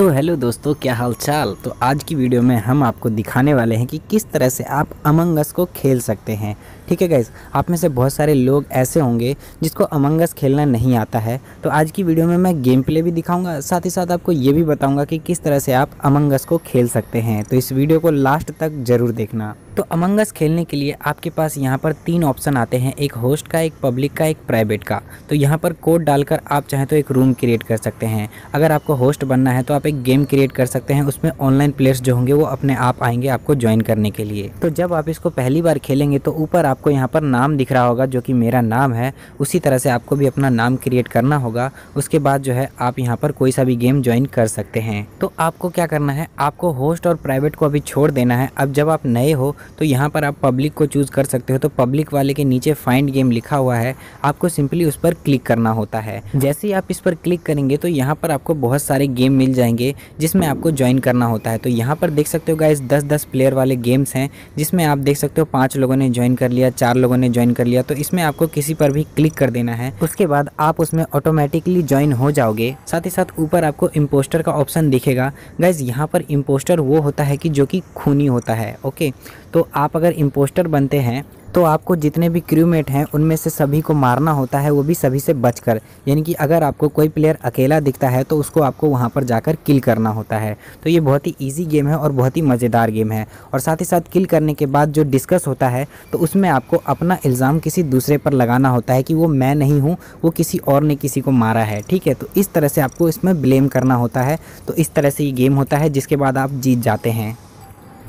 सो so, hello दोस्तों क्या हाल चाल तो आज की वीडियो में हम आपको दिखाने वाले हैं कि किस तरह से आप अमंगस को खेल सकते हैं ठीक है गाइज आप में से बहुत सारे लोग ऐसे होंगे जिसको अमंगस खेलना नहीं आता है तो आज की वीडियो में मैं गेम प्ले भी दिखाऊंगा साथ ही साथ आपको ये भी बताऊंगा कि किस तरह से आप अमंगस को खेल सकते हैं तो इस वीडियो को लास्ट तक ज़रूर देखना तो अमंगस खेलने के लिए आपके पास यहाँ पर तीन ऑप्शन आते हैं एक होस्ट का एक पब्लिक का एक प्राइवेट का तो यहाँ पर कोड डालकर आप चाहें तो एक रूम क्रिएट कर सकते हैं अगर आपको होस्ट बनना है तो आप एक गेम क्रिएट कर सकते हैं उसमें ऑनलाइन प्लेयर्स जो होंगे वो अपने आप आएंगे आपको ज्वाइन करने के लिए तो जब आप इसको पहली बार खेलेंगे तो ऊपर आपको यहाँ पर नाम दिख रहा होगा जो कि मेरा नाम है उसी तरह से आपको भी अपना नाम क्रिएट करना होगा उसके बाद जो है आप यहाँ पर कोई सा भी गेम ज्वाइन कर सकते हैं तो आपको क्या करना है आपको होस्ट और प्राइवेट को अभी छोड़ देना है अब जब आप नए हो तो यहाँ पर आप पब्लिक को चूज़ कर सकते हो तो पब्लिक वाले के नीचे फाइंड गेम लिखा हुआ है आपको सिंपली उस पर क्लिक करना होता है जैसे ही आप इस पर क्लिक करेंगे तो यहाँ पर आपको बहुत सारे गेम मिल जाएंगे जाएंगे जिसमें आपको ज्वाइन करना होता है तो यहाँ पर देख सकते हो गाइज दस दस प्लेयर वाले गेम्स हैं जिसमें आप देख सकते हो पाँच लोगों ने ज्वाइन कर लिया चार लोगों ने ज्वाइन कर लिया तो इसमें आपको किसी पर भी क्लिक कर देना है उसके बाद आप उसमें ऑटोमेटिकली ज्वाइन हो जाओगे साथ ही साथ ऊपर आपको इम्पोस्टर का ऑप्शन दिखेगा गाइज यहाँ पर इम्पोस्टर वो होता है कि जो कि खूनी होता है ओके तो आप अगर इम्पोस्टर बनते हैं तो आपको जितने भी क्रूमेट हैं उनमें से सभी को मारना होता है वो भी सभी से बचकर यानी कि अगर आपको कोई प्लेयर अकेला दिखता है तो उसको आपको वहाँ पर जाकर किल करना होता है तो ये बहुत ही ईजी गेम है और बहुत ही मज़ेदार गेम है और साथ ही साथ किल करने के बाद जो डिस्कस होता है तो उसमें आपको अपना इल्ज़ाम किसी दूसरे पर लगाना होता है कि वो मैं नहीं हूँ वो किसी और ने किसी को मारा है ठीक है तो इस तरह से आपको इसमें ब्लेम करना होता है तो इस तरह से ये गेम होता है जिसके बाद आप जीत जाते हैं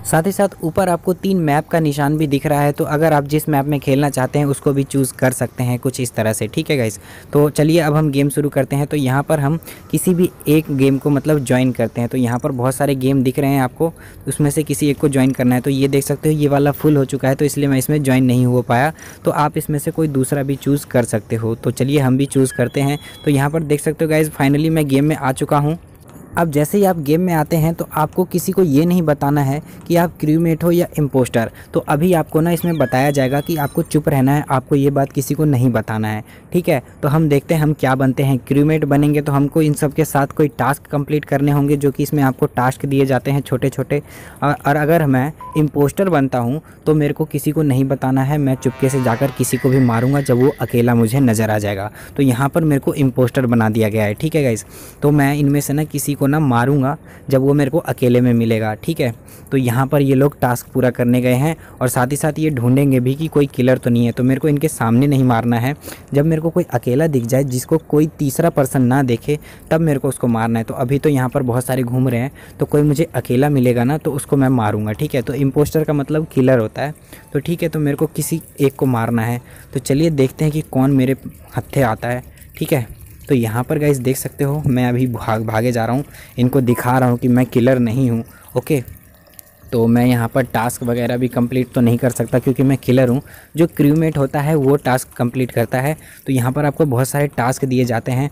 साथ ही साथ ऊपर आपको तीन मैप का निशान भी दिख रहा है तो अगर आप जिस मैप में खेलना चाहते हैं उसको भी चूज़ कर सकते हैं कुछ इस तरह से ठीक है गाइस तो चलिए अब हम गेम शुरू करते हैं तो यहाँ पर हम किसी भी एक गेम को मतलब ज्वाइन करते हैं तो यहाँ पर बहुत सारे गेम दिख रहे हैं आपको उसमें से किसी एक को ज्वाइन करना है तो ये देख सकते हो ये वाला फुल हो चुका है तो इसलिए मैं इसमें ज्वाइन नहीं हो पाया तो आप इसमें से कोई दूसरा भी चूज़ कर सकते हो तो चलिए हम भी चूज़ करते हैं तो यहाँ पर देख सकते हो गाइज़ फाइनली मैं गेम में आ चुका हूँ अब जैसे ही आप गेम में आते हैं तो आपको किसी को ये नहीं बताना है कि आप क्रूमेट हो या इम्पोस्टर तो अभी आपको ना इसमें बताया जाएगा कि आपको चुप रहना है आपको ये बात किसी को नहीं बताना है ठीक है तो हम देखते हैं हम क्या बनते हैं क्रूमेट बनेंगे तो हमको इन सब के साथ कोई टास्क कंप्लीट करने होंगे जो कि इसमें आपको टास्क दिए जाते हैं छोटे छोटे और अगर मैं इम्पोस्टर बनता हूँ तो मेरे को किसी को नहीं बताना है मैं चुपके से जाकर किसी को भी मारूँगा जब वो अकेला मुझे नज़र आ जाएगा तो यहाँ पर मेरे को इम्पोस्टर बना दिया गया है ठीक है गाइज़ तो मैं इनमें से ना किसी को ना मारूंगा जब वो मेरे को अकेले में मिलेगा ठीक है तो यहाँ पर ये लोग टास्क पूरा करने गए हैं और साथ ही साथ ये ढूंढेंगे भी कि कोई किलर तो नहीं है तो मेरे को इनके सामने नहीं मारना है जब मेरे को कोई अकेला दिख जाए जिसको कोई तीसरा पर्सन ना देखे तब मेरे को उसको मारना है तो अभी तो यहाँ पर बहुत सारे घूम रहे हैं तो कोई मुझे अकेला मिलेगा ना तो उसको मैं मारूँगा ठीक है तो इम्पोस्टर का मतलब किलर होता है तो ठीक है तो मेरे को किसी एक को मारना है तो चलिए देखते हैं कि कौन मेरे हत्थे आता है ठीक है तो यहाँ पर गाइज देख सकते हो मैं अभी भाग भागे जा रहा हूँ इनको दिखा रहा हूँ कि मैं किलर नहीं हूँ ओके तो मैं यहाँ पर टास्क वगैरह भी कंप्लीट तो नहीं कर सकता क्योंकि मैं किलर हूँ जो क्रूमेट होता है वो टास्क कंप्लीट करता है तो यहाँ पर आपको बहुत सारे टास्क दिए जाते हैं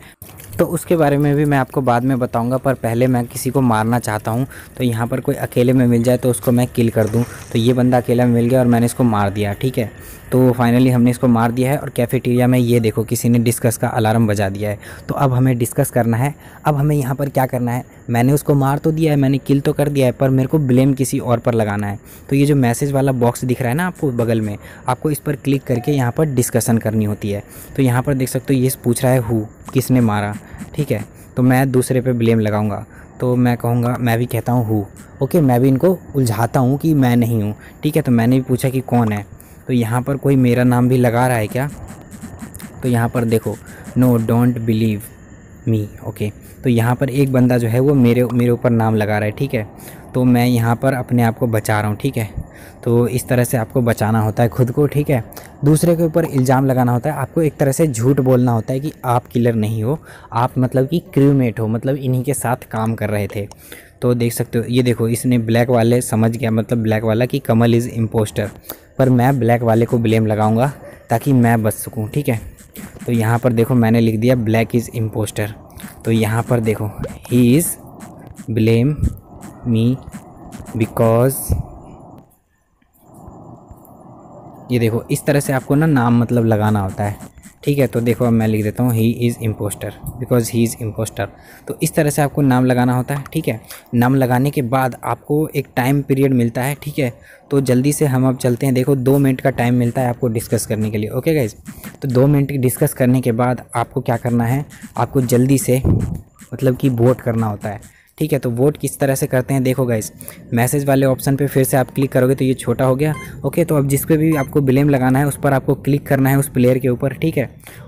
तो उसके बारे में भी मैं आपको बाद में बताऊँगा पर पहले मैं किसी को मारना चाहता हूँ तो यहाँ पर कोई अकेले में मिल जाए तो उसको मैं किल कर दूँ तो ये बंदा अकेला में मिल गया और मैंने इसको मार दिया ठीक है तो फाइनली हमने इसको मार दिया है और कैफेटेरिया में ये देखो किसी ने डिस्कस का अलार्म बजा दिया है तो अब हमें डिस्कस करना है अब हमें यहाँ पर क्या करना है मैंने उसको मार तो दिया है मैंने किल तो कर दिया है पर मेरे को ब्लेम किसी और पर लगाना है तो ये जो मैसेज वाला बॉक्स दिख रहा है ना आपको बगल में आपको इस पर क्लिक करके यहाँ पर डिस्कसन करनी होती है तो यहाँ पर देख सकते हो ये पूछ रहा है हु किसने मारा ठीक है तो मैं दूसरे पे ब्लेम लगाऊंगा तो मैं कहूँगा मैं भी कहता हूँ हु ओके मैं भी इनको उलझाता हूँ कि मैं नहीं हूँ ठीक है तो मैंने भी पूछा कि कौन है तो यहाँ पर कोई मेरा नाम भी लगा रहा है क्या तो यहाँ पर देखो no don't believe me okay तो यहाँ पर एक बंदा जो है वो मेरे मेरे ऊपर नाम लगा रहा है ठीक है तो मैं यहाँ पर अपने आप को बचा रहा हूँ ठीक है तो इस तरह से आपको बचाना होता है खुद को ठीक है दूसरे के ऊपर इल्ज़ाम लगाना होता है आपको एक तरह से झूठ बोलना होता है कि आप किलर नहीं हो आप मतलब कि क्रूमेट हो मतलब इन्हीं के साथ काम कर रहे थे तो देख सकते हो ये देखो इसने ब्लैक वाले समझ गया मतलब ब्लैक वाला कि कमल इज़ इम्पोस्टर पर मैं ब्लैक वाले को ब्लेम लगाऊंगा ताकि मैं बच सकूँ ठीक है तो यहाँ पर देखो मैंने लिख दिया ब्लैक इज़ इम्पोस्टर तो यहाँ पर देखो he is blame me because ये देखो इस तरह से आपको ना नाम मतलब लगाना होता है ठीक है तो देखो अब मैं लिख देता हूँ he is impostor because he is impostor तो इस तरह से आपको नाम लगाना होता है ठीक है नाम लगाने के बाद आपको एक टाइम पीरियड मिलता है ठीक है तो जल्दी से हम अब चलते हैं देखो दो मिनट का टाइम मिलता है आपको डिस्कस करने के लिए ओके गाइज तो दो मिनट डिस्कस करने के बाद आपको क्या करना है आपको जल्दी से मतलब कि वोट करना होता है ठीक है तो वोट किस तरह से करते हैं देखो गाइस मैसेज वाले ऑप्शन पे फिर से आप क्लिक करोगे तो ये छोटा हो गया ओके तो अब जिस पे भी आपको ब्लेम लगाना है उस पर आपको क्लिक करना है उस प्लेयर के ऊपर ठीक है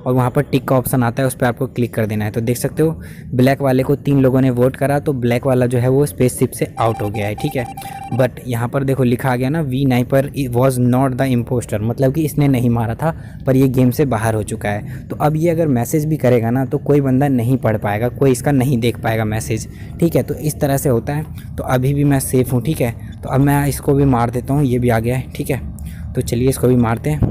और वहाँ पर टिक का ऑप्शन आता है उस पर आपको क्लिक कर देना है तो देख सकते हो ब्लैक वाले को तीन लोगों ने वोट करा तो ब्लैक वाला जो है वो स्पेसशिप से आउट हो गया है ठीक है बट यहाँ पर देखो लिखा गया ना वी नाइन पर वॉज नॉट द इम्पोस्टर मतलब कि इसने नहीं मारा था पर ये गेम से बाहर हो चुका है तो अब ये अगर मैसेज भी करेगा ना तो कोई बंदा नहीं पढ़ पाएगा कोई इसका नहीं देख पाएगा मैसेज ठीक है तो इस तरह से होता है तो अभी भी मैं सेफ़ हूँ ठीक है तो अब मैं इसको भी मार देता हूँ ये भी आ गया है ठीक है तो चलिए इसको भी मारते हैं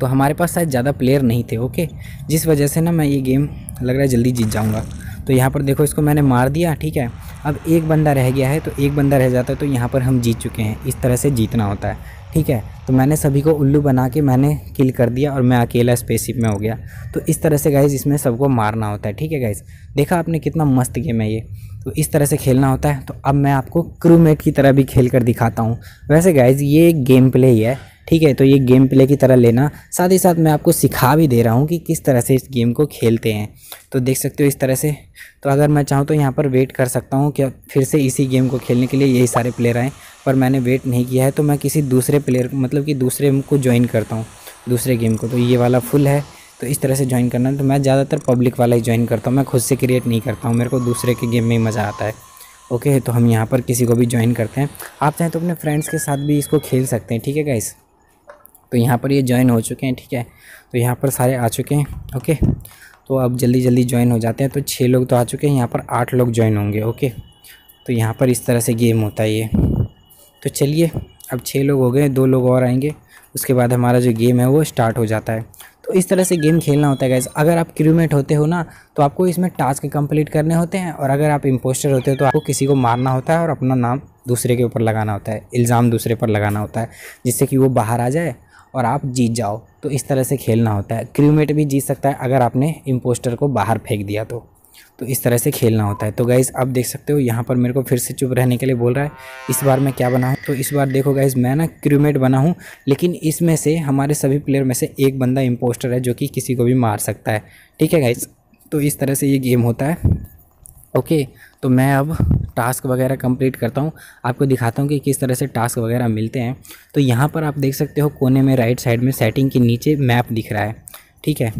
तो हमारे पास शायद ज़्यादा प्लेयर नहीं थे ओके जिस वजह से ना मैं ये गेम लग रहा है जल्दी जीत जाऊँगा तो यहाँ पर देखो इसको मैंने मार दिया ठीक है अब एक बंदा रह गया है तो एक बंदा रह जाता है तो यहाँ पर हम जीत चुके हैं इस तरह से जीतना होता है ठीक है तो मैंने सभी को उल्लू बना के मैंने किल कर दिया और मैं अकेला स्पेसिप में हो गया तो इस तरह से गाइज इसमें सबको मारना होता है ठीक है गाइज देखा आपने कितना मस्त गेम है ये तो इस तरह से खेलना होता है तो अब मैं आपको क्रूमेट की तरह भी खेल कर दिखाता हूँ वैसे गाइज ये गेम प्ले ही है ठीक है तो ये गेम प्ले की तरह लेना साथ ही साथ मैं आपको सिखा भी दे रहा हूँ कि किस तरह से इस गेम को खेलते हैं तो देख सकते हो इस तरह से तो अगर मैं चाहूँ तो यहाँ पर वेट कर सकता हूँ कि फिर से इसी गेम को खेलने के लिए यही सारे प्लेयर आएँ पर मैंने वेट नहीं किया है तो मैं किसी दूसरे प्लेयर मतलब कि दूसरे को ज्वाइन करता हूँ दूसरे गेम को तो ये वाला फुल है तो इस तरह से ज्वाइन करना तो मैं ज़्यादातर पब्लिक वाला ही ज्वाइन करता हूँ मैं खुद से क्रिएट नहीं करता हूँ मेरे को दूसरे के गेम में ही मज़ा आता है ओके तो हम यहाँ पर किसी को भी ज्वाइन करते हैं आप चाहें तो अपने फ्रेंड्स के साथ भी इसको खेल सकते हैं ठीक है गाइस तो यहाँ पर ये ज्वाइन हो चुके हैं ठीक है तो यहाँ पर सारे आ चुके हैं ओके तो अब जल्दी जल्दी ज्वाइन हो जाते हैं तो छः लोग तो आ चुके हैं यहाँ पर आठ लोग ज्वाइन होंगे ओके तो यहाँ पर इस तरह से गेम होता है ये तो चलिए अब छः लोग हो गए दो लोग और आएंगे उसके बाद हमारा जो गेम है वो स्टार्ट हो जाता है तो इस तरह से गेम खेलना होता है गैस अगर आप क्रूमेट होते हो ना तो आपको इसमें टास्क कंप्लीट करने होते हैं और अगर आप इम्पोस्टर होते हो तो आपको किसी को मारना होता है और अपना नाम दूसरे के ऊपर लगाना होता है इल्ज़ाम दूसरे पर लगाना होता है जिससे कि वो बाहर आ जाए और आप जीत जाओ तो इस तरह से खेलना होता है क्रूमेट भी जीत सकता है अगर आपने इम्पोस्टर को बाहर फेंक दिया तो तो इस तरह से खेलना होता है तो गाइज़ आप देख सकते हो यहाँ पर मेरे को फिर से चुप रहने के लिए बोल रहा है इस बार मैं क्या बना हूँ तो इस बार देखो गाइज़ मैं ना क्रूमेट बना हूँ लेकिन इसमें से हमारे सभी प्लेयर में से एक बंदा इम्पोस्टर है जो कि किसी को भी मार सकता है ठीक है गाइज़ तो इस तरह से ये गेम होता है ओके तो मैं अब टास्क वगैरह कंप्लीट करता हूँ आपको दिखाता हूँ कि किस तरह से टास्क वगैरह मिलते हैं तो यहाँ पर आप देख सकते हो कोने में राइट साइड में सेटिंग के नीचे मैप दिख रहा है ठीक है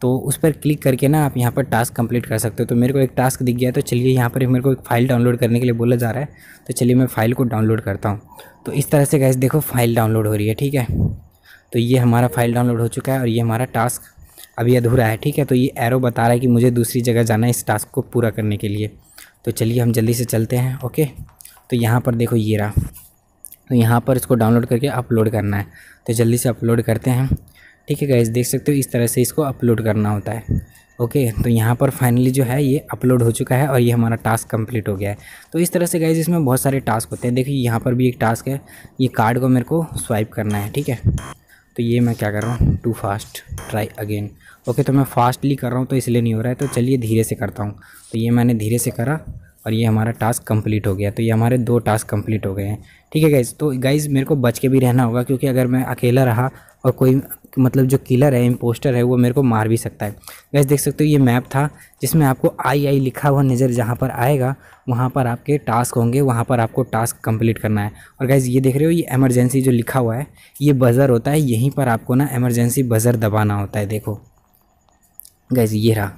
तो उस पर क्लिक करके ना आप यहाँ पर टास्क कंप्लीट कर सकते हो तो मेरे को एक टास्क दिख गया तो चलिए यहाँ पर मेरे को एक फ़ाइल डाउनलोड करने के लिए बोला जा रहा है तो चलिए मैं फ़ाइल को डाउनलोड करता हूँ तो इस तरह से गैस देखो फ़ाइल डाउनलोड हो रही है ठीक है तो ये हमारा फ़ाइल डाउनलोड हो चुका है और ये हमारा टास्क अभी अधूरा है ठीक है तो ये एरो बता रहा है कि मुझे दूसरी जगह जाना है इस टास्क को पूरा करने के लिए तो चलिए हम जल्दी से चलते हैं ओके तो यहाँ पर देखो ये रहा तो यहाँ पर इसको डाउनलोड करके अपलोड करना है तो जल्दी से अपलोड करते हैं ठीक है गैस देख सकते हो इस तरह से इसको अपलोड करना होता है ओके तो यहाँ पर फाइनली जो है ये अपलोड हो चुका है और ये हमारा टास्क कंप्लीट हो गया है तो इस तरह से गए इसमें बहुत सारे टास्क होते हैं देखिए यहाँ पर भी एक टास्क है ये कार्ड को मेरे को स्वाइप करना है ठीक है तो ये मैं क्या कर रहा हूँ too fast try again okay तो मैं फास्टली कर रहा हूँ तो इसलिए नहीं हो रहा है तो चलिए धीरे से करता हूँ तो ये मैंने धीरे से करा और ये हमारा टास्क कंप्लीट हो गया तो ये हमारे दो टास्क कंप्लीट हो गए हैं ठीक है गाइज़ तो गाइज़ मेरे को बच के भी रहना होगा क्योंकि अगर मैं अकेला रहा और कोई मतलब जो किलर है इम्पोस्टर है वो मेरे को मार भी सकता है गाइज़ देख सकते हो ये मैप था जिसमें आपको आई आई लिखा हुआ नज़र जहाँ पर आएगा वहाँ पर आपके टास्क होंगे वहाँ पर आपको टास्क कम्प्लीट करना है और गाइज़ ये देख रहे हो ये एमरजेंसी जो लिखा हुआ है ये बज़र होता है यहीं पर आपको ना एमरजेंसी बज़र दबाना होता है देखो गैस ये रहा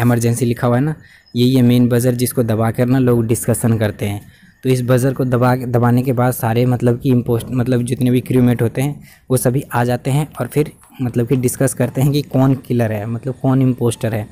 एमरजेंसी लिखा हुआ है ना यही है मेन बज़र जिसको दबा कर ना लोग डिस्कसन करते हैं तो इस बज़र को दबा दबाने के बाद सारे मतलब कि इम्पोस्ट मतलब जितने भी क्रूमेट होते हैं वो सभी आ जाते हैं और फिर मतलब कि डिस्कस करते हैं कि कौन किलर है मतलब कौन इम्पोस्टर है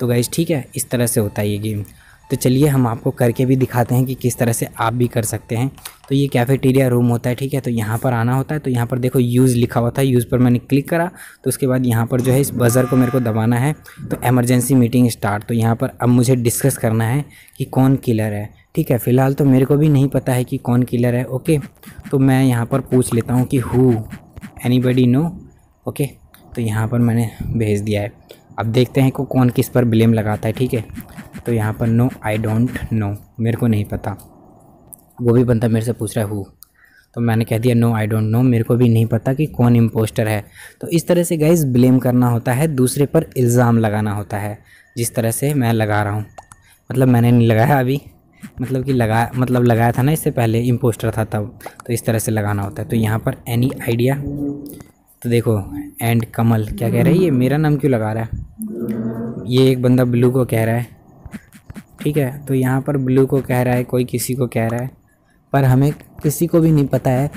तो गैस ठीक है इस तरह से होता है ये गेम तो चलिए हम आपको करके भी दिखाते हैं कि किस तरह से आप भी कर सकते हैं तो ये कैफेटेरिया रूम होता है ठीक है तो यहाँ पर आना होता है तो यहाँ पर देखो यूज़ लिखा हुआ था यूज़ पर मैंने क्लिक करा तो उसके बाद यहाँ पर जो है इस बज़र को मेरे को दबाना है तो एमरजेंसी मीटिंग स्टार्ट तो यहाँ पर अब मुझे डिस्कस करना है कि कौन किलर है ठीक है फ़िलहाल तो मेरे को भी नहीं पता है कि कौन किलर है ओके तो मैं यहाँ पर पूछ लेता हूँ कि who anybody no okay तो यहाँ पर मैंने भेज दिया है अब देखते हैं को कौन किस पर ब्लेम लगाता है ठीक है तो यहाँ पर नो आई डोंट नो मेरे को नहीं पता वो भी बंदा मेरे से पूछ रहा है हु तो मैंने कह दिया नो आई डोंट नो मेरे को भी नहीं पता कि कौन इम्पोस्टर है तो इस तरह से गाइज ब्लेम करना होता है दूसरे पर इल्ज़ाम लगाना होता है जिस तरह से मैं लगा रहा हूँ मतलब मैंने नहीं लगाया अभी मतलब कि लगा मतलब लगाया था ना इससे पहले इम्पोस्टर था तब तो इस तरह से लगाना होता है तो यहाँ पर एनी आइडिया तो देखो एंड कमल क्या कह रहा है ये मेरा नाम क्यों लगा रहा है ये एक बंदा ब्लू को कह रहा है ठीक है तो यहाँ पर ब्लू को कह रहा है कोई किसी को कह रहा है पर हमें किसी को भी नहीं पता है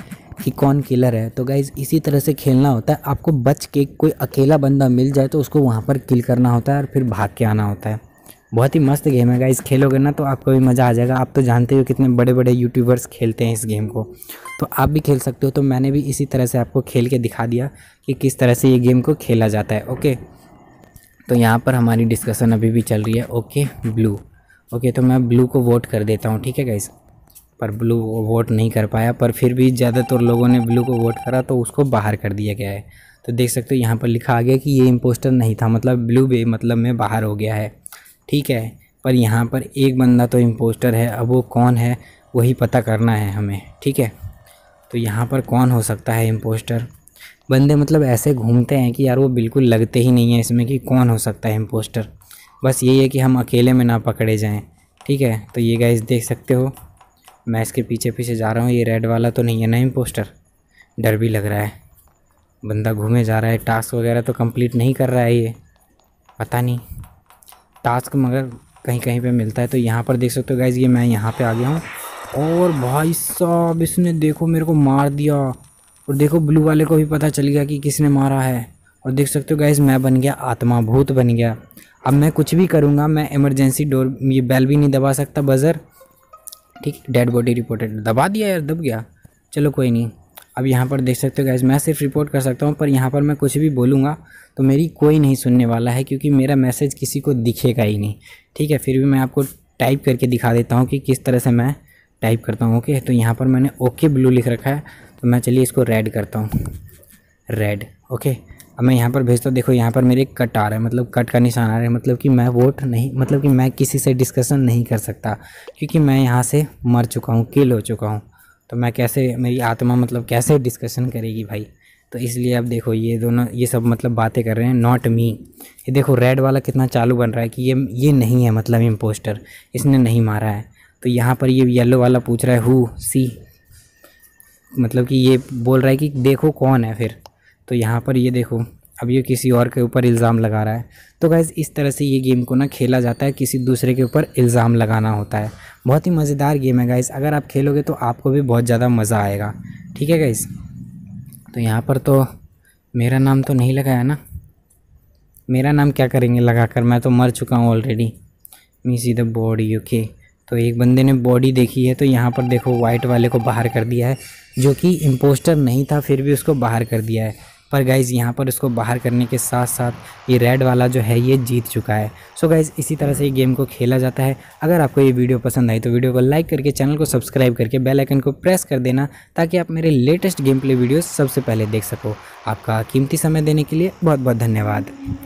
कि कौन किलर है तो गाइज इसी तरह से खेलना होता है आपको बच के कोई अकेला बंदा मिल जाए तो उसको वहाँ पर किल करना होता है और फिर भाग के आना होता है बहुत ही मस्त गेम है गाइज खेलोगे ना तो आपको भी मज़ा आ जाएगा आप तो जानते हो कितने बड़े बड़े यूट्यूबर्स खेलते हैं इस गेम को तो आप भी खेल सकते हो तो मैंने भी इसी तरह से आपको खेल के दिखा दिया कि किस तरह से ये गेम को खेला जाता है ओके तो यहाँ पर हमारी डिस्कशन अभी भी चल रही है ओके ब्लू ओके तो मैं ब्लू को वोट कर देता हूँ ठीक है गाइस पर ब्लू वोट नहीं कर पाया पर फिर भी ज़्यादातर लोगों ने ब्लू को वोट करा तो उसको बाहर कर दिया गया है तो देख सकते हो यहाँ पर लिखा आ गया कि ये इम्पोस्टर नहीं था मतलब ब्लू भी मतलब में बाहर हो गया है ठीक है पर यहाँ पर एक बंदा तो इम्पोस्टर है अब वो कौन है वही पता करना है हमें ठीक है तो यहाँ पर कौन हो सकता है इम्पोस्टर बंदे मतलब ऐसे घूमते हैं कि यार वो बिल्कुल लगते ही नहीं है इसमें कि कौन हो सकता है इम्पोस्टर बस यही है कि हम अकेले में ना पकड़े जाएं ठीक है तो ये गाइस देख सकते हो मैं इसके पीछे पीछे जा रहा हूँ ये रेड वाला तो नहीं है ना पोस्टर डर भी लग रहा है बंदा घूमे जा रहा है टास्क वगैरह तो कंप्लीट नहीं कर रहा है ये पता नहीं टास्क मगर कहीं कहीं पे मिलता है तो यहाँ पर देख सकते हो गाइज़ ये मैं यहाँ पे आ गया हूँ और भाई साहब इसने देखो मेरे को मार दिया और देखो ब्लू वाले को भी पता चल गया कि किसने मारा है और देख सकते हो गाइज़ मैं बन गया आत्मा भूत बन गया अब मैं कुछ भी करूँगा मैं इमरजेंसी डोर ये बैल भी नहीं दबा सकता बज़र ठीक डेड बॉडी रिपोर्टेड दबा दिया यार दब गया चलो कोई नहीं अब यहाँ पर देख सकते हो गैस मैं सिर्फ रिपोर्ट कर सकता हूँ पर यहाँ पर मैं कुछ भी बोलूँगा तो मेरी कोई नहीं सुनने वाला है क्योंकि मेरा मैसेज किसी को दिखेगा ही नहीं ठीक है फिर भी मैं आपको टाइप करके दिखा देता हूँ कि किस तरह से मैं टाइप करता हूँ ओके तो यहाँ पर मैंने ओके ब्लू लिख रखा है तो मैं चलिए इसको रेड करता हूँ रेड ओके अब मैं यहाँ पर भेजता हूँ देखो यहाँ पर मेरे कट आ रहा है मतलब कट का निशान आ रहा है मतलब कि मैं वोट नहीं मतलब कि मैं किसी से डिस्कशन नहीं कर सकता क्योंकि मैं यहाँ से मर चुका हूँ किल हो चुका हूँ तो मैं कैसे मेरी आत्मा मतलब कैसे डिस्कशन करेगी भाई तो इसलिए अब देखो ये दोनों ये सब मतलब बातें कर रहे हैं नॉट मी ये देखो रेड वाला कितना चालू बन रहा है कि ये ये नहीं है मतलब इम्पोस्टर इसने नहीं मारा है तो यहाँ पर ये येलो वाला पूछ रहा है हु सी मतलब कि ये बोल रहा है कि देखो कौन है फिर तो यहाँ पर ये देखो अब ये किसी और के ऊपर इल्ज़ाम लगा रहा है तो गैज़ इस तरह से ये गेम को ना खेला जाता है किसी दूसरे के ऊपर इल्ज़ाम लगाना होता है बहुत ही मज़ेदार गेम है गाइज़ अगर आप खेलोगे तो आपको भी बहुत ज़्यादा मज़ा आएगा ठीक है गाइज़ तो यहाँ पर तो मेरा नाम तो नहीं लगाया ना मेरा नाम क्या करेंगे लगा कर मैं तो मर चुका हूँ already me see the body okay तो एक बंदे ने बॉडी देखी है तो यहाँ पर देखो वाइट वाले को बाहर कर दिया है जो कि इम्पोस्टर नहीं था फिर भी उसको बाहर कर दिया है पर गाइज़ यहाँ पर उसको बाहर करने के साथ साथ ये रेड वाला जो है ये जीत चुका है सो so गाइज़ इसी तरह से ये गेम को खेला जाता है अगर आपको ये वीडियो पसंद आई तो वीडियो को लाइक करके चैनल को सब्सक्राइब करके बेल आइकन को प्रेस कर देना ताकि आप मेरे लेटेस्ट गेम प्ले वीडियो सबसे पहले देख सको आपका कीमती समय देने के लिए बहुत बहुत धन्यवाद